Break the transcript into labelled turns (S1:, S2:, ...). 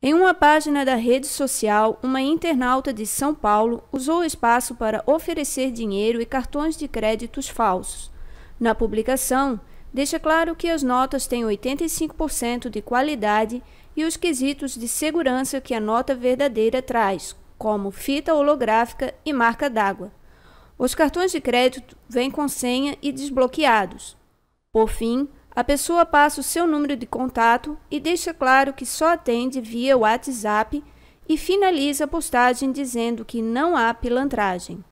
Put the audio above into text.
S1: Em uma página da rede social, uma internauta de São Paulo usou o espaço para oferecer dinheiro e cartões de créditos falsos. Na publicação, deixa claro que as notas têm 85% de qualidade e os quesitos de segurança que a nota verdadeira traz, como fita holográfica e marca d'água. Os cartões de crédito vêm com senha e desbloqueados. Por fim, a pessoa passa o seu número de contato e deixa claro que só atende via WhatsApp e finaliza a postagem dizendo que não há pilantragem.